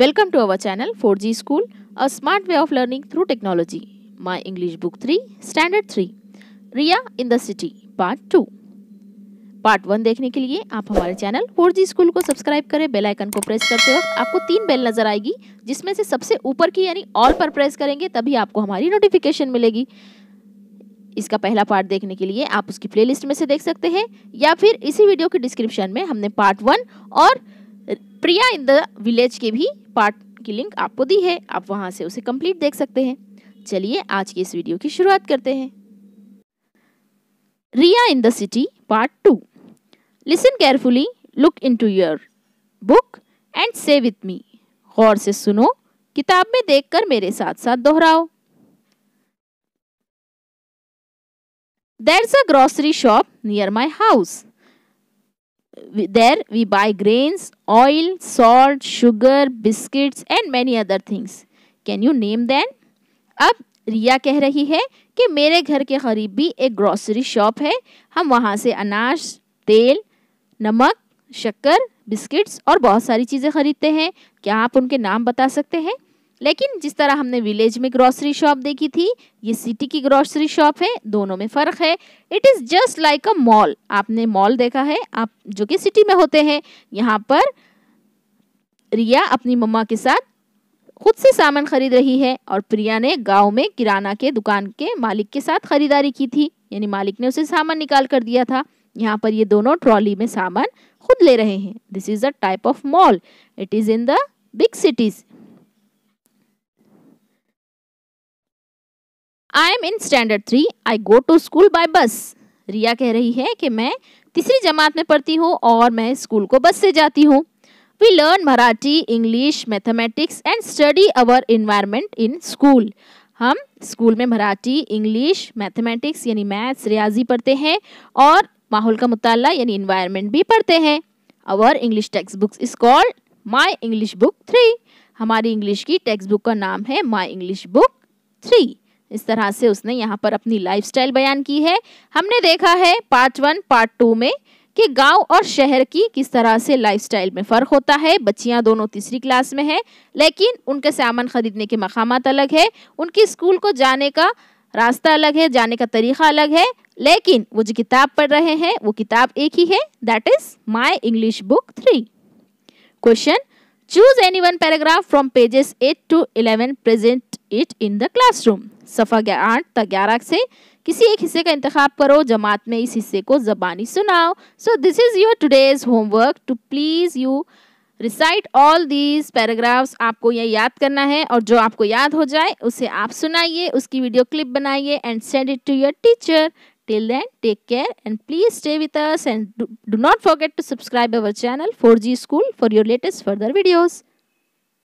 Welcome to our channel 4G School, a smart way of learning through technology. My English Book 3, Standard 3, Riya in दिटी part two part one देखने के लिए आप हमारे channel 4G school को subscribe करें bell icon को press करते वक्त आपको तीन बेल नजर आएगी जिसमें से सबसे ऊपर की यानी ऑल पर प्रेस करेंगे तभी आपको हमारी नोटिफिकेशन मिलेगी इसका पहला पार्ट देखने के लिए आप उसकी प्लेलिस्ट में से देख सकते हैं या फिर इसी वीडियो के डिस्क्रिप्शन में हमने पार्ट वन और प्रिया इन द विलेज के भी पार्ट की लिंक आपको दी है आप वहां से उसे कंप्लीट देख सकते हैं चलिए आज की इस वीडियो की शुरुआत करते हैं Riya in the city part two listen carefully look into your book and say with me गौर से सुनो किताब में देखकर मेरे साथ साथ दोहराओ There's a grocery shop near my house. there we buy grains, oil, salt, sugar, biscuits and many other things. Can you name them? अब रिया कह रही है कि मेरे घर के करीब भी एक ग्रॉसरी शॉप है हम वहाँ से अनाज तेल नमक शक्कर बिस्किट्स और बहुत सारी चीज़ें खरीदते हैं क्या आप उनके नाम बता सकते हैं लेकिन जिस तरह हमने विलेज में ग्रॉसरी शॉप देखी थी ये सिटी की ग्रॉसरी शॉप है दोनों में फ़र्क है it is just like a mall आपने मॉल देखा है आप जो कि सिटी में होते हैं यहाँ पर रिया अपनी मम्मा के साथ खुद से सामान खरीद रही है और प्रिया ने गांव में किराना के दुकान के मालिक के साथ खरीदारी की थी यानी मालिक ने उसे सामान निकाल कर दिया था यहाँ पर ये दोनों ट्रॉली में सामान खुद ले रहे हैं this is a type of mall it is in the big cities I am in standard three I go to school by bus Riya कह रही है कि मैं तीसरी जमात में पढ़ती हूँ और मैं स्कूल को बस से जाती हूँ we learn Marathi English mathematics and study our environment in school हम स्कूल में मराठी इंग्लिश मैथमेटिक्स यानी मैथ्स रियाजी पढ़ते हैं और माहौल का मुताला यानी इन्वायरमेंट भी पढ़ते हैं our English text books is called my English book three हमारी इंग्लिश की टेक्स्ट बुक का नाम है माई इंग्लिश बुक थ्री इस तरह से उसने यहाँ पर अपनी लाइफस्टाइल बयान की है हमने देखा है पार्ट वन पार्ट टू में कि गांव और शहर की किस तरह से लाइफस्टाइल में फ़र्क होता है बच्चियां दोनों तीसरी क्लास में हैं लेकिन उनके सामान ख़रीदने के मकाम अलग है उनकी स्कूल को जाने का रास्ता अलग है जाने का तरीका अलग है लेकिन वो जो किताब पढ़ रहे हैं वो किताब एक ही है that is my English book three question Choose any one paragraph from pages 8 to 11. Present it in the classroom. सफ़ा आठ तक ग्यारह से किसी एक हिस्से का इंतखब करो जमात में इस हिस्से को ज़बानी सुनाओ so this is your today's homework to please you recite all these paragraphs आपको यह याद करना है और जो आपको याद हो जाए उसे आप सुनाइए उसकी वीडियो क्लिप बनाइए and send it to your teacher Till then, take care and please stay with us and do, do not forget to subscribe our channel 4G School for your latest further videos.